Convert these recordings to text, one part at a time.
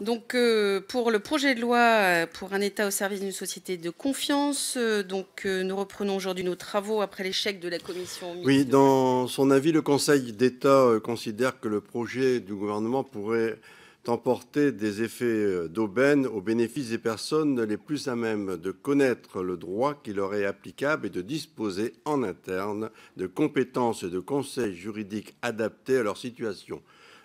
Donc, euh, pour le projet de loi euh, pour un État au service d'une société de confiance, euh, donc nous reprenons aujourd'hui nos travaux après l'échec de la commission. Oui, dans son avis, le Conseil d'État considère que le projet du gouvernement pourrait emporter des effets d'aubaine au bénéfice des personnes les plus à même de connaître le droit qui leur est applicable et de disposer en interne de compétences et de conseils juridiques adaptés à leur situation.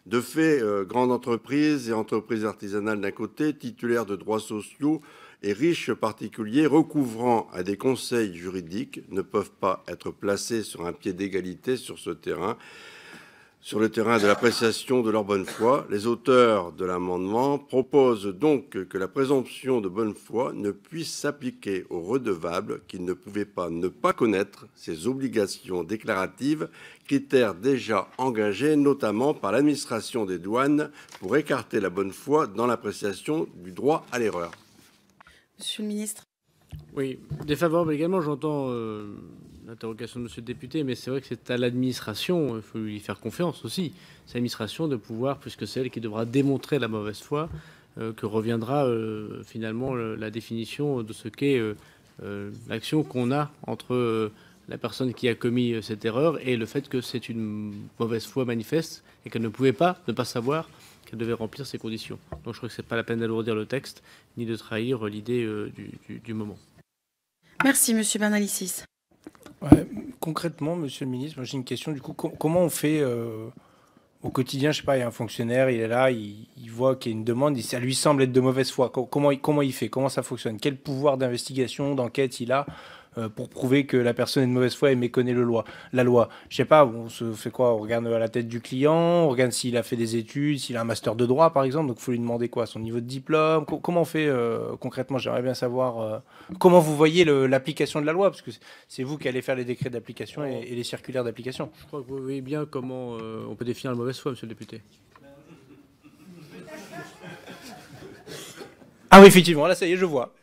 De fait, euh, grandes entreprises et entreprises artisanales d'un côté, titulaires de droits sociaux et riches particuliers recouvrant à des conseils juridiques ne peuvent pas être placés sur un pied d'égalité sur ce terrain sur le terrain de l'appréciation de leur bonne foi, les auteurs de l'amendement proposent donc que la présomption de bonne foi ne puisse s'appliquer aux redevables qui ne pouvaient pas ne pas connaître ces obligations déclaratives, qui étaient déjà engagées, notamment par l'administration des douanes pour écarter la bonne foi dans l'appréciation du droit à l'erreur. Monsieur le ministre. Oui, défavorable également, j'entends. Euh, l'interrogation de monsieur le député, mais c'est vrai que c'est à l'administration, il faut lui faire confiance aussi, c'est l'administration de pouvoir, puisque c'est elle qui devra démontrer la mauvaise foi, euh, que reviendra euh, finalement la définition de ce qu'est euh, l'action qu'on a entre la personne qui a commis cette erreur et le fait que c'est une mauvaise foi manifeste et qu'elle ne pouvait pas ne pas savoir qu'elle devait remplir ces conditions. Donc je crois que ce n'est pas la peine d'alourdir le texte ni de trahir l'idée du, moment. Merci, Monsieur Bernalicis concrètement, Monsieur le Ministre, j'ai une question. Du coup, comment on fait euh, au quotidien Je sais pas, il y a un fonctionnaire, il est là, il, voit qu'il y a une demande, ça lui semble être de mauvaise foi. Comment, comment il fait Comment ça fonctionne Quel pouvoir d'investigation, d'enquête il a euh, pour prouver que la personne est de mauvaise foi et méconnaît le loi, la loi. Je sais pas, on se fait quoi On regarde à la tête du client, on regarde s'il a fait des études, s'il a un master de droit par exemple, donc il faut lui demander quoi Son niveau de diplôme Comment on fait euh, concrètement J'aimerais bien savoir euh, comment vous voyez l'application de la loi, parce que c'est vous qui allez faire les décrets d'application et, et, les circulaires d'application. Je crois que vous voyez bien comment on peut définir la mauvaise foi, monsieur le député. Ah oui, effectivement, là ça y est, je vois.